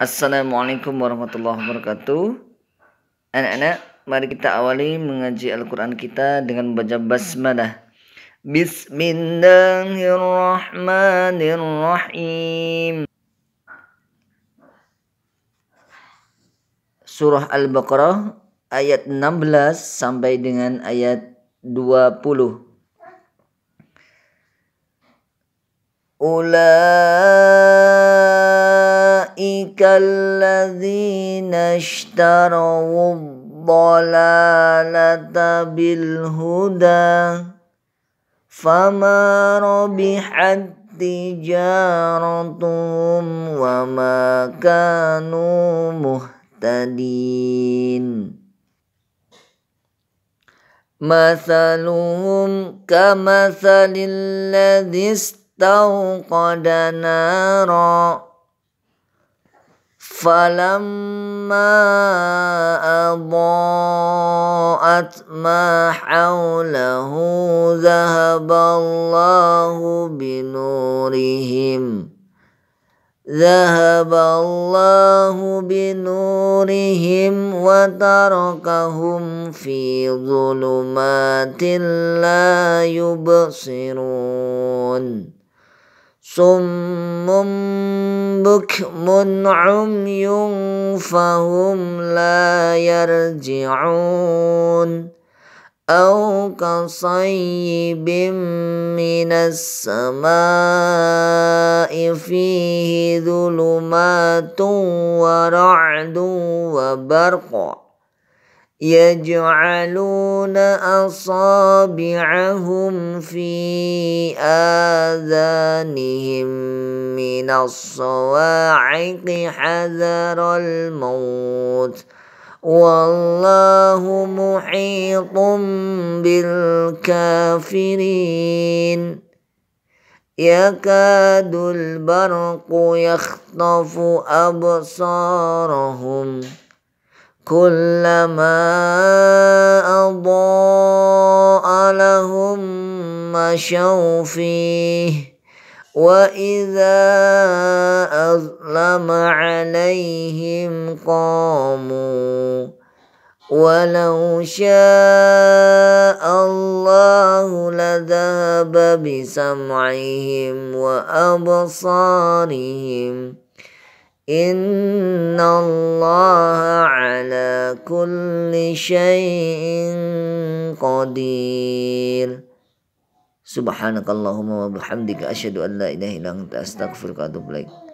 Assalamualaikum warahmatullahi wabarakatuh. Anak-anak, mari kita awali mengaji Al-Quran kita dengan membaca basmalah. Bismillahirrahmanirrahim. Surah Al-Baqarah ayat 16 sampai dengan ayat 20. Ulai كالذين اشتروا الضلالة بالهدى فما ربحت تجارتهم وما كانوا مهتدين مثلهم كمثل الذي استوقد نارا فلما أضاءت ما حوله ذهب الله بنورهم ذهب الله بنورهم وتركهم في ظلمات لا يبصرون صم بكم عمي فهم لا يرجعون أو كصيب من السماء فيه ظلمات ورعد وبرق يجعلون اصابعهم في اذانهم من الصواعق حذر الموت والله محيط بالكافرين يكاد البرق يخطف ابصارهم كلما أضاء لهم مشوا فيه وإذا أظلم عليهم قاموا ولو شاء الله لذهب بسمعهم وأبصارهم ان الله على كل شيء قدير سبحانك اللهم وبحمدك اشهد ان لا اله الا انت استغفرك واتوب اليك